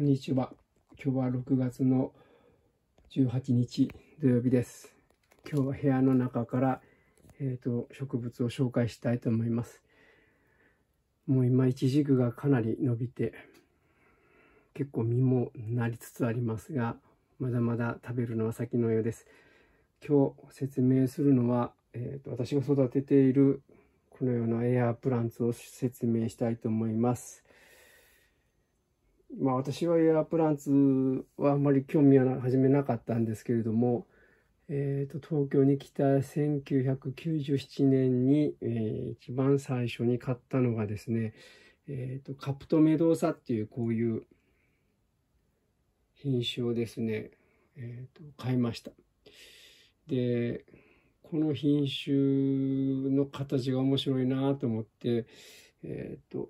こんにちは。今日は6月の18日土曜日です。今日は部屋の中から、えーと、植物を紹介したいと思います。もう今、イチジクがかなり伸びて、結構実もなりつつありますが、まだまだ食べるのは先のようです。今日説明するのは、えーと私が育てているこのようなエアープランツを説明したいと思います。まあ私はエアプランツはあんまり興味は始めなかったんですけれども、えーと、東京に来た1997年に、えー、一番最初に買ったのがですね、えーと、カプトメドーサっていうこういう品種をですね、えーと、と買いました。でこの品種の形が面白いなと思って、えっ、ー、と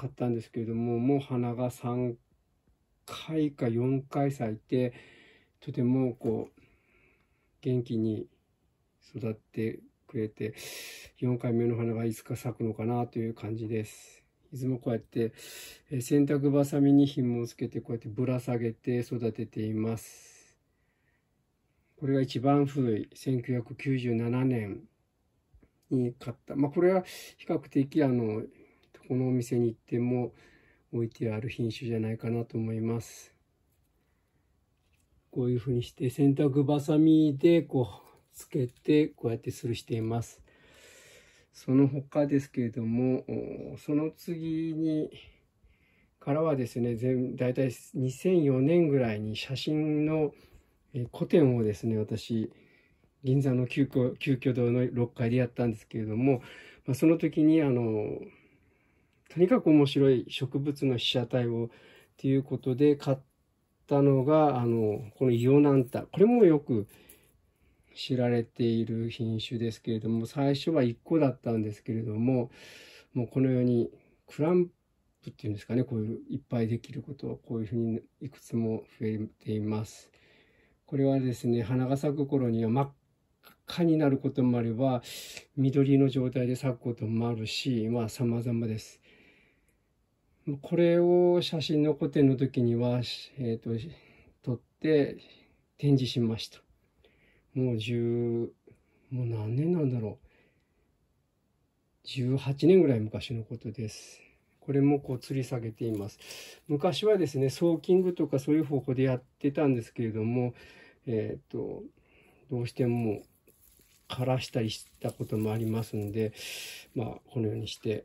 買ったんですけれども、もう花が3回か4回咲いて、とてもこう、元気に育ってくれて、4回目の花がいつか咲くのかなという感じです。いつもこうやって、え洗濯バサミに紐をつけて、こうやってぶら下げて育てています。これが一番古い1997年に買った。まあこれは比較的あのこのお店に行っても置いてある品種じゃないかなと思います。こういうふうにして洗濯バサミでこうつけてこうやって吊るしています。その他ですけれども、その次にからはですね、大体2004年ぐらいに写真の古典をですね、私、銀座の急遽堂の6階でやったんですけれども、まあ、その時にあのとにかく面白い植物の被写体をっていうことで買ったのが、あの、このイオナンタ。これもよく知られている品種ですけれども、最初は1個だったんですけれども、もうこのようにクランプっていうんですかね、こういういっぱいできることはこういうふうにいくつも増えています。これはですね、花が咲く頃には真っ赤になることもあれば、緑の状態で咲くこともあるし、まあ様々です。これを写真の古典の時には、えっ、ー、と、撮って展示しました。もう十、もう何年なんだろう。18年ぐらい昔のことです。これもこう吊り下げています。昔はですね、ソーキングとかそういう方法でやってたんですけれども、えっ、ー、と、どうしても枯らしたりしたこともありますんで、まあ、このようにして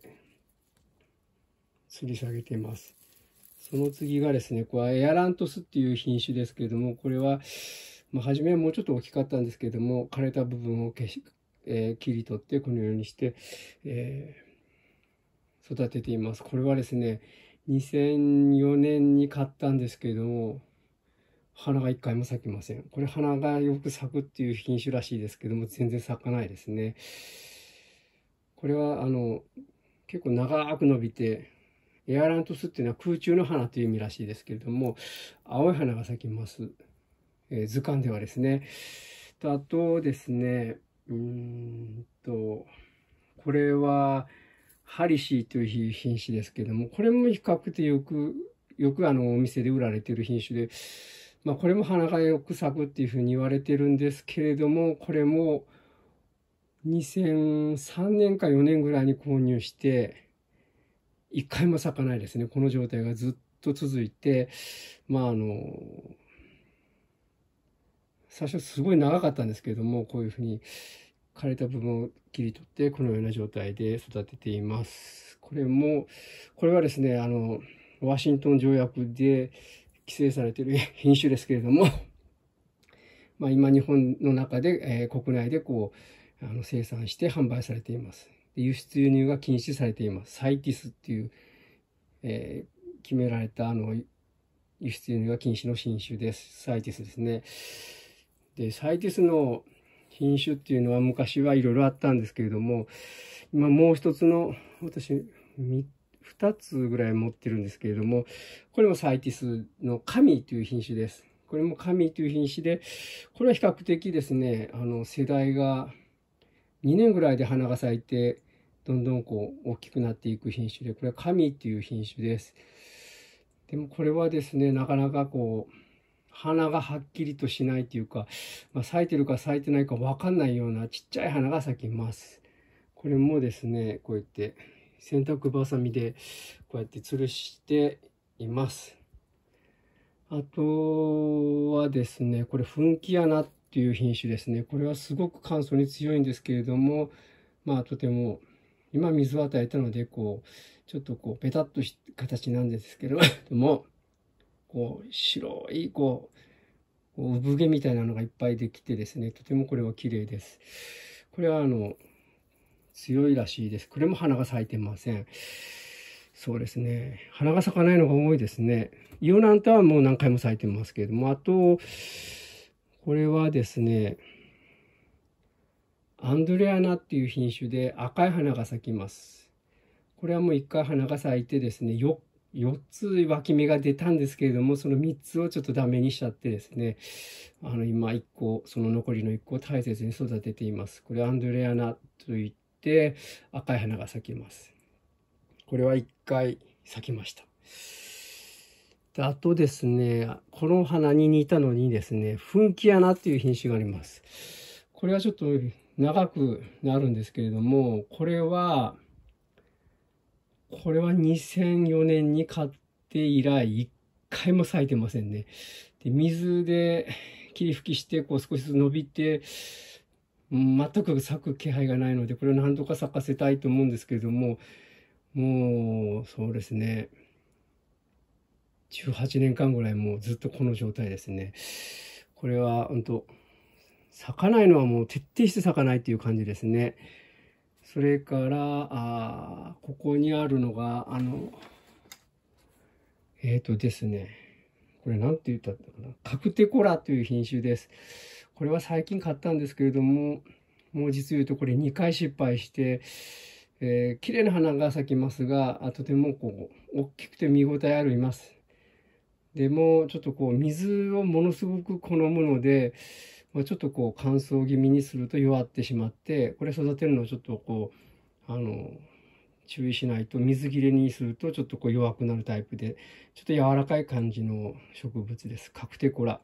吊り下げてます。その次がですね、これはエアラントスっていう品種ですけれども、これは、まあ、初めはもうちょっと大きかったんですけれども、枯れた部分を消し、えー、切り取ってこのようにして、えー、育てています。これはですね、2004年に買ったんですけれども、花が一回も咲きません。これ花がよく咲くっていう品種らしいですけども、全然咲かないですね。これはあの、結構長く伸びて、エアラントスっていうのは空中の花という意味らしいですけれども、青い花が咲きます。えー、図鑑ではですね。あとですね、うんと、これは、ハリシーという品種ですけれども、これも比較的よく、よくあの、お店で売られている品種で、まあ、これも花がよく咲くっていうふうに言われてるんですけれども、これも2003年か4年ぐらいに購入して、一回も咲かないですね。この状態がずっと続いて、まああの、最初すごい長かったんですけれども、こういうふうに枯れた部分を切り取って、このような状態で育てています。これも、これはですね、あの、ワシントン条約で規制されている 品種ですけれども、まあ今日本の中で、えー、国内でこう、あの生産して販売されています。輸出輸入が禁止されています。サイティスっていう、えー、決められたあの輸出輸入が禁止の品種です。サイティスですね。で、サイティスの品種っていうのは昔はいろいろあったんですけれども、今もう一つの、私、二つぐらい持ってるんですけれども、これもサイティスの神という品種です。これも神という品種で、これは比較的ですね、あの世代が2年ぐらいで花が咲いて、どんどんこう大きくなっていく品種でこれは神っていう品種ですでもこれはですねなかなかこう花がはっきりとしないというか、まあ、咲いてるか咲いてないか分かんないようなちっちゃい花が咲きますこれもですねこうやって洗濯ばさみでこうやって吊るしていますあとはですねこれ噴気穴っていう品種ですねこれはすごく乾燥に強いんですけれどもまあとても今水を与えたので、こう、ちょっとこう、ペタッとした形なんですけど も、こう、白い、こう、産毛みたいなのがいっぱいできてですね、とてもこれは綺麗です。これはあの、強いらしいです。これも花が咲いてません。そうですね。花が咲かないのが多いですね。イオナンタはもう何回も咲いてますけれども、あと、これはですね、アンドレアナっていう品種で赤い花が咲きます。これはもう1回花が咲いてですね、4, 4つ脇芽が出たんですけれども、その3つをちょっとダメにしちゃってですね、あの今1個、その残りの1個を大切に育てています。これアンドレアナといって赤い花が咲きます。これは1回咲きました。であとですね、この花に似たのにですね、フンキアナっていう品種があります。これはちょっと長くなるんですけれども、これは、これは2004年に買って以来、一回も咲いてませんね。で水で霧吹きして、こう少しずつ伸びて、全く咲く気配がないので、これを何とか咲かせたいと思うんですけれども、もう、そうですね。18年間ぐらいもうずっとこの状態ですね。これは、本当咲かないのはもう徹底して咲かないっていう感じですね。それから、あここにあるのが、あの、えっ、ー、とですね、これ何て言ったのかな、カクテコラという品種です。これは最近買ったんですけれども、もう実言うとこれ2回失敗して、えー、綺麗な花が咲きますが、とてもこう、大きくて見応えあります。でも、ちょっとこう、水をものすごく好むので、まあ、ちょっとこう乾燥気味にすると弱ってしまってこれ育てるのちょっとこうあの注意しないと水切れにするとちょっとこう弱くなるタイプでちょっと柔らかい感じの植物ですカクテコラ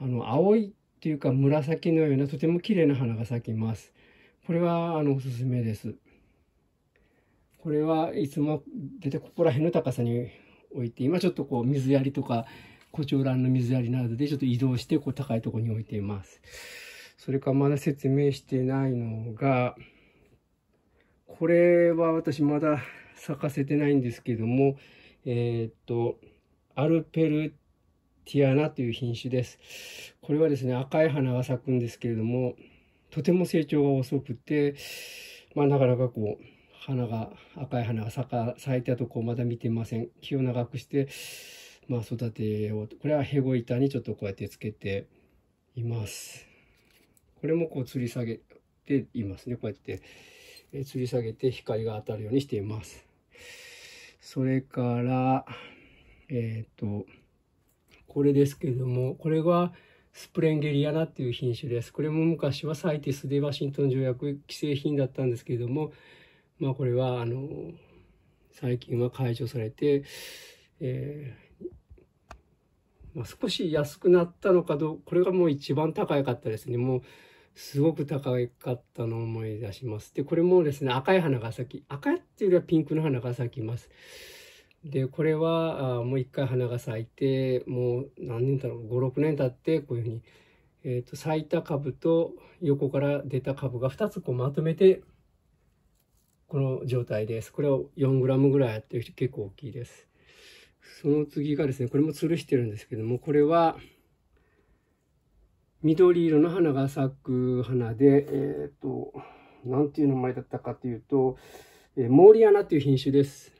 あの青いっていうか紫のようなとても綺麗な花が咲きますこれはあのおすすめですこれはいつも出てここら辺の高さに置いて今ちょっとこう水やりとか胡蝶蘭の水やりなどでちょっと移動してこう高いところに置いています。それからまだ説明してないのが、これは私まだ咲かせてないんですけども、えー、っと、アルペルティアナという品種です。これはですね、赤い花が咲くんですけれども、とても成長が遅くて、まあなかなかこう、花が、赤い花が咲か咲いたとこをまだ見てません。気を長くして、まあ、育てようとこれはヘゴ板にちょっとこうやってつけています。これもこう吊り下げていますねこうやって、え吊り下げて光が当たるようにしています。それからえっ、ー、とこれですけどもこれはスプレンゲリアナっていう品種です。これも昔はサイティスでワシントン条約規制品だったんですけれども、まあこれはあの、最近は解除されて、えまあ、少し安くなったのかどうこれがもう一番高かったですねもうすごく高かったのを思い出しますでこれもですね赤い花が咲き赤っていうよりはピンクの花が咲きますでこれはあもう一回花が咲いてもう何年だろう56年経ってこういうふうに、えー、と咲いた株と横から出た株が2つこうまとめてこの状態ですこれを 4g ぐらいあって結構大きいですその次がですね、これも吊るしてるんですけども、これは、緑色の花が咲く花で、えっ、ー、と、なんていう名前だったかというと、えー、モーリアナという品種です。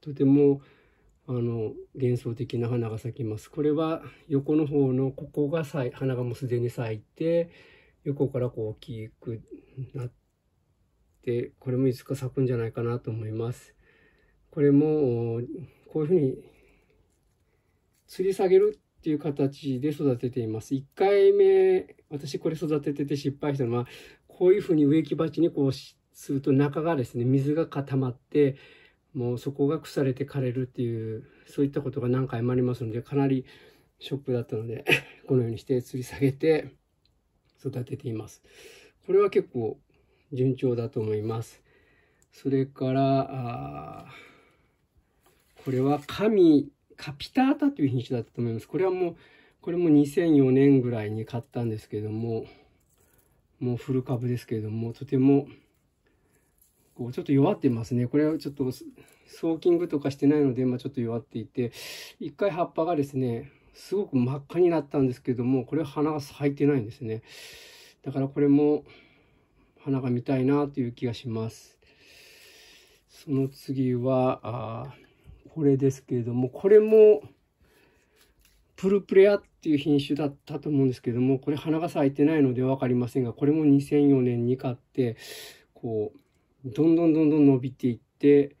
とても、あの、幻想的な花が咲きます。これは横の方の、ここが咲花がもうすでに咲いて、横からこう大きくなって、これもいつか咲くんじゃないかなと思います。これも、こういうふうに吊り下げるっていう形で育てています。1回目、私これ育ててて失敗したのは、こういうふうに植木鉢にこうすると中がですね、水が固まって、もうそこが腐れて枯れるっていう、そういったことが何回もありますので、かなりショックだったので、このようにして吊り下げて育てています。これは結構順調だと思います。それから、これは神カピタータという品種だったと思います。これはもう、これも2004年ぐらいに買ったんですけども、もう古株ですけれども、とても、こう、ちょっと弱ってますね。これはちょっと、ソーキングとかしてないので、まあ、ちょっと弱っていて、一回葉っぱがですね、すごく真っ赤になったんですけども、これは花が咲いてないんですね。だからこれも、花が見たいなという気がします。その次は、あこれですけれども、これも、プルプレアっていう品種だったと思うんですけども、これ花が咲いてないので分かりませんが、これも2004年に買って、こう、どんどんどんどん伸びていって、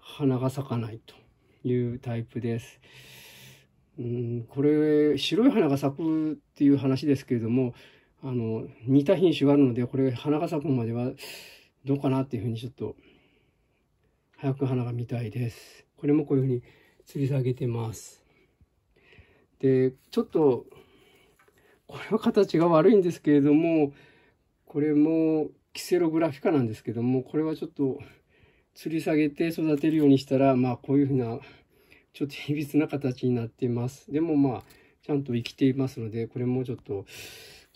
花が咲かないというタイプです。うん、これ、白い花が咲くっていう話ですけれども、あの、似た品種があるので、これ花が咲くまではどうかなっていうふうにちょっと、早く花が見たいです。これもこういうふうに吊り下げてます。で、ちょっと、これは形が悪いんですけれども、これもキセログラフィカなんですけども、これはちょっと吊り下げて育てるようにしたら、まあこういうふうな、ちょっといびつな形になっています。でもまあ、ちゃんと生きていますので、これもちょっと、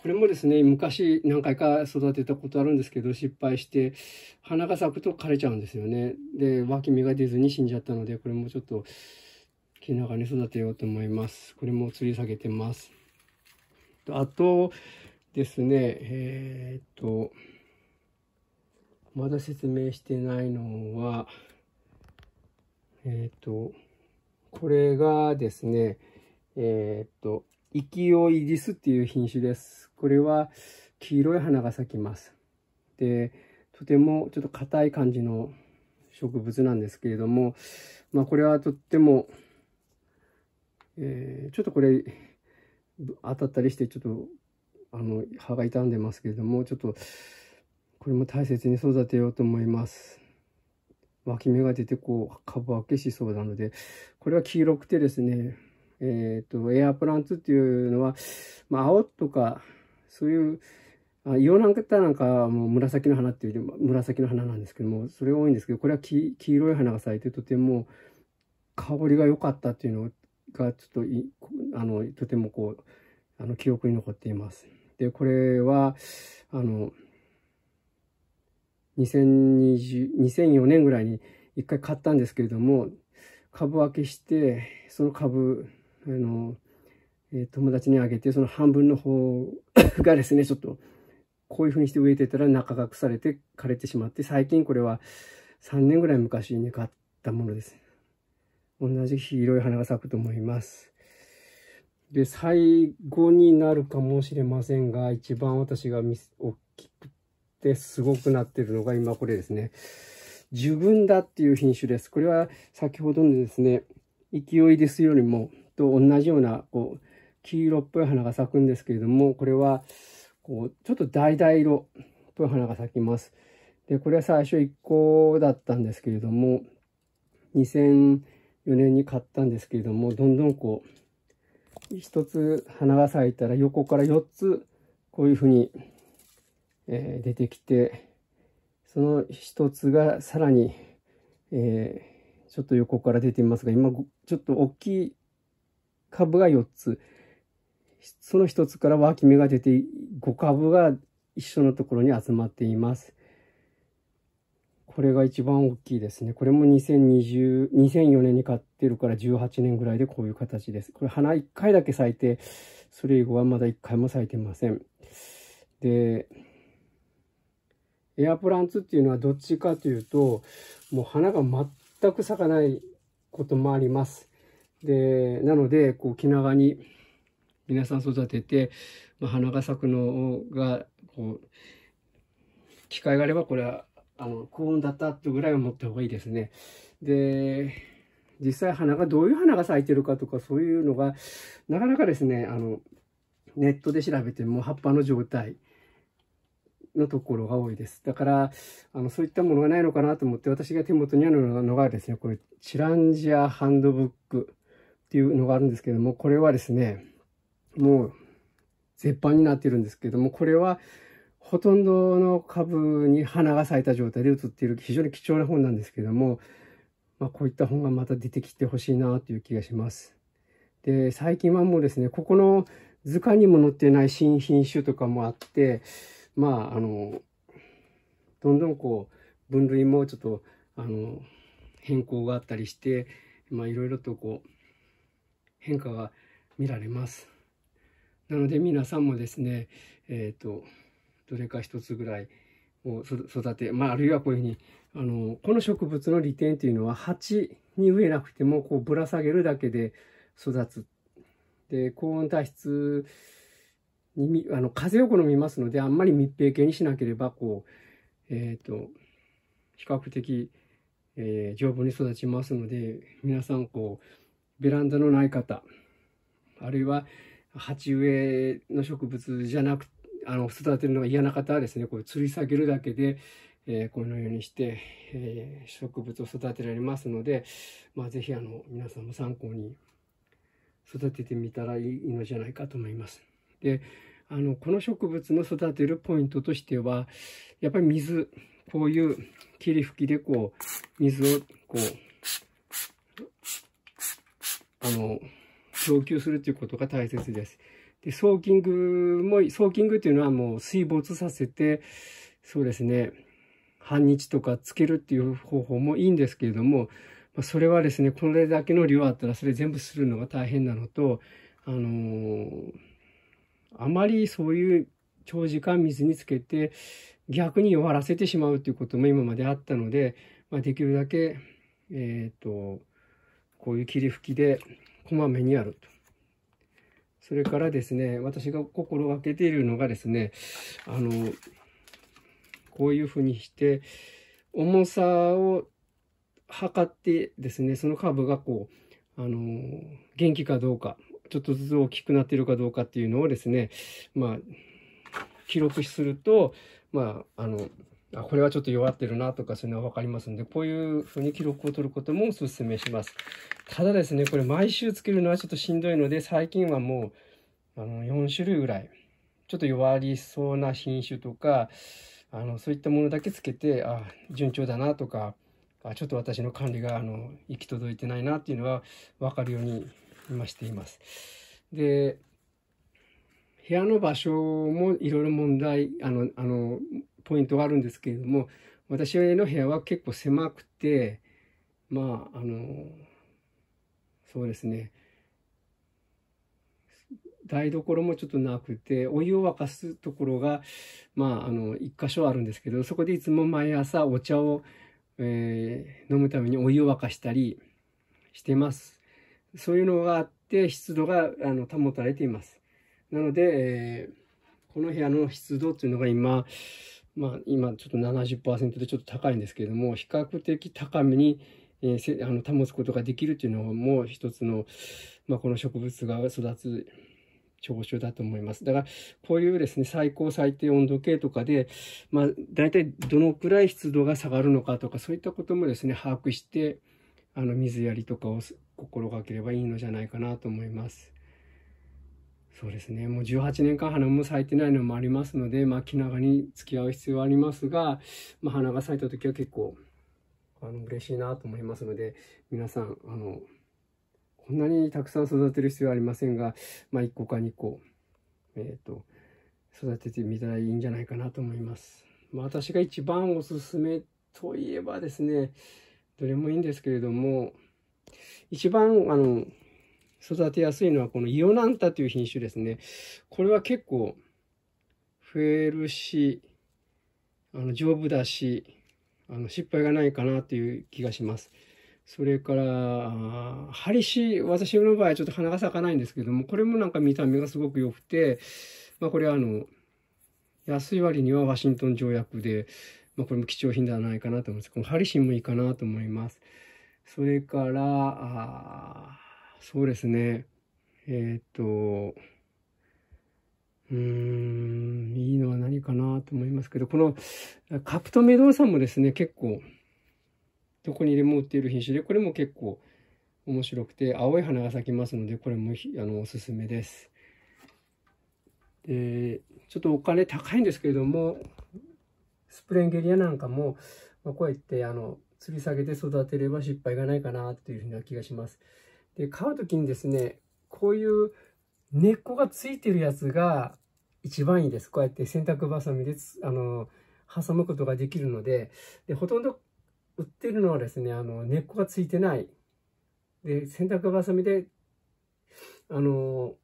これもですね、昔何回か育てたことあるんですけど、失敗して、花が咲くと枯れちゃうんですよね。で、脇芽が出ずに死んじゃったので、これもちょっと、気長に育てようと思います。これも吊り下げてます。あとですね、えー、っと、まだ説明してないのは、えー、っと、これがですね、えー、っと、勢いディスっていう品種です。これは黄色い花が咲きます。で、とてもちょっと硬い感じの植物なんですけれども、まあこれはとっても、えー、ちょっとこれ当たったりしてちょっとあの葉が傷んでますけれども、ちょっとこれも大切に育てようと思います。脇芽が出てこう株分けしそうなので、これは黄色くてですね、えっ、ー、と、エアプランツっていうのは、まあ、青とか、そういう、あイオナンカタなんかはもう紫の花っていう紫の花なんですけども、それ多いんですけど、これは黄色い花が咲いてとても香りが良かったっていうのがちょっとあのとてもこうあの記憶に残っています。で、これはあの2020 2004年ぐらいに一回買ったんですけれども、株分けして、その株あの、え友達にあげて、その半分の方がですね、ちょっと、こういう風にして植えてたら中が腐れて枯れてしまって、最近これは3年ぐらい昔に買ったものです。同じ黄色い花が咲くと思います。で、最後になるかもしれませんが、一番私が大きくてすごくなってるのが今これですね。ジュグンダっていう品種です。これは先ほどのですね、勢いですよりもと同じようなこう黄色っぽい花が咲くんですけれどもこれはこうちょっと橙色っぽい花が咲きます。でこれは最初1個だったんですけれども2004年に買ったんですけれどもどんどんこう1つ花が咲いたら横から4つこういうふうに、えー、出てきてその1つがさらに、えー、ちょっと横から出ていますが今ちょっと大きい株が4つ。その1つから脇芽が出て、5株が一緒のところに集まっています。これが一番大きいですね。これも2020、2004年に買ってるから18年ぐらいでこういう形です。これ花1回だけ咲いて、それ以後はまだ1回も咲いてません。で、エアプランツっていうのはどっちかというと、もう花が全く咲かないこともあります。でなのでこう気長に皆さん育てて、まあ、花が咲くのがこう機会があればこれはあの高温だったってぐらいはった方がいいですね。で実際花がどういう花が咲いてるかとかそういうのがなかなかですねあのネットで調べても葉っぱの状態のところが多いです。だから、あの、そういったものがないのかなと思って、私が手元にあるのがですね、これ、チランジアハンドブックっていうのがあるんですけども、これはですね、もう絶版になってるんですけども、これはほとんどの株に花が咲いた状態で写っている非常に貴重な本なんですけども、まあ、こういった本がまた出てきてほしいなという気がします。で、最近はもうですね、ここの図鑑にも載ってない新品種とかもあって、まあ、あの、どんどんこう、分類もちょっと、あの、変更があったりして、まあ、いろいろとこう、変化が見られます。なので皆さんもですね、えっ、ー、と、どれか一つぐらいを育て、まあ、あるいはこういうふうに、あの、この植物の利点というのは鉢に植えなくても、こう、ぶら下げるだけで育つ。で、高温多湿に、あの、風を好みますので、あんまり密閉系にしなければ、こう、えっ、ー、と、比較的、えー、丈夫に育ちますので、皆さん、こう、ベランダのない方あるいは鉢植えの植物じゃなくあの育てるのが嫌な方はですねこれ吊り下げるだけで、えー、このようにして、えー、植物を育てられますので、まあ、是非あの皆さんも参考に育ててみたらいいのじゃないかと思います。であのこの植物の育てるポイントとしてはやっぱり水こういう霧吹きでこう水をこうあの、供給するということが大切です。で、ソーキングも、ソーキングっていうのはもう水没させて、そうですね、半日とかつけるっていう方法もいいんですけれども、まそれはですね、これだけの量あったらそれ全部するのが大変なのと、あのー、あまりそういう長時間水につけて逆に弱らせてしまうということも今まであったので、まあ、できるだけ、えっ、ー、と、こういう霧吹きでこまめにやると。それからですね、私が心がけているのがですね、あの、こういうふうにして、重さを測ってですね、そのカーブがこう、あの、元気かどうか、ちょっとずつ大きくなっているかどうかっていうのをですね、まあ、記録すると、まあ、あの、あこれはちょっと弱ってるなとかそういうのは分かりますんで、こういうふうに記録を取ることもお勧めします。ただですね、これ毎週つけるのはちょっとしんどいので、最近はもうあの4種類ぐらい、ちょっと弱りそうな品種とか、あのそういったものだけつけて、あ順調だなとか、あちょっと私の管理があの行き届いてないなっていうのは分かるように今しています。で、部屋の場所もいろいろ問題あのあのポイントがあるんですけれども私の部屋は結構狭くてまああのそうですね台所もちょっとなくてお湯を沸かすところがまああの1箇所あるんですけどそこでいつも毎朝お茶を、えー、飲むためにお湯を沸かしたりしてますそういうのがあって湿度があの保たれていますなので、えー、この部屋の湿度っていうのが今、まあ、今ちょっと70%でちょっと高いんですけれども、比較的高めに、えー、あの保つことができるというのも一つの、まあ、この植物が育つ長所だと思います。だから、こういうですね、最高最低温度計とかで、まあ、大体どのくらい湿度が下がるのかとか、そういったこともですね、把握して、あの、水やりとかを心がければいいのじゃないかなと思います。そうですね。もう18年間花も咲いてないのもありますので、まあ、気長に付き合う必要はありますが、まあ、花が咲いた時は結構、あの、嬉しいなと思いますので、皆さん、あの、こんなにたくさん育てる必要はありませんが、まあ、1個か2個、えっ、ー、と、育ててみたらいいんじゃないかなと思います。まあ、私が一番おすすめといえばですね、どれもいいんですけれども、一番、あの、育てやすいのはこのイオナンタという品種ですね。これは結構増えるし、あの丈夫だし、あの失敗がないかなという気がします。それから、ハリシ、私の場合ちょっと花が咲かないんですけども、これもなんか見た目がすごく良くて、まあこれはあの、安い割にはワシントン条約で、まあこれも貴重品ではないかなと思います。このハリシもいいかなと思います。それから、そうですね。えー、っと、うーん、いいのは何かなと思いますけど、このカプトメドウさんもですね、結構、どこにでも売っている品種で、これも結構面白くて、青い花が咲きますので、これもあのおすすめです。で、ちょっとお金高いんですけれども、スプレンゲリアなんかも、まあ、こうやってあの吊り下げて育てれば失敗がないかなというふうな気がします。で、買う時にですね、こういう根っこがついてるやつが一番いいです。こうやって洗濯ばさみで、あの、挟むことができるので、で、ほとんど売ってるのはですね、あの、根っこがついてない。で、洗濯ばさみで、あの、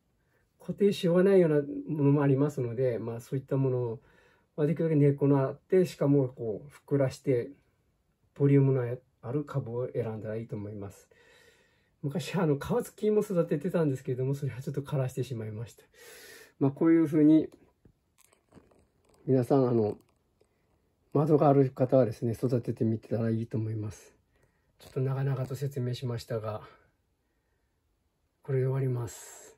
固定しようがないようなものもありますので、まあそういったものを、まできるだけ根っこのあって、しかもこう、膨らして、ボリュームのある株を選んだらいいと思います。昔あの皮付きも育ててたんですけれどもそれはちょっと枯らしてしまいました。まあ、こういうふうに皆さんあの窓がある方はですね育ててみてたらいいと思います。ちょっと長々と説明しましたがこれで終わります。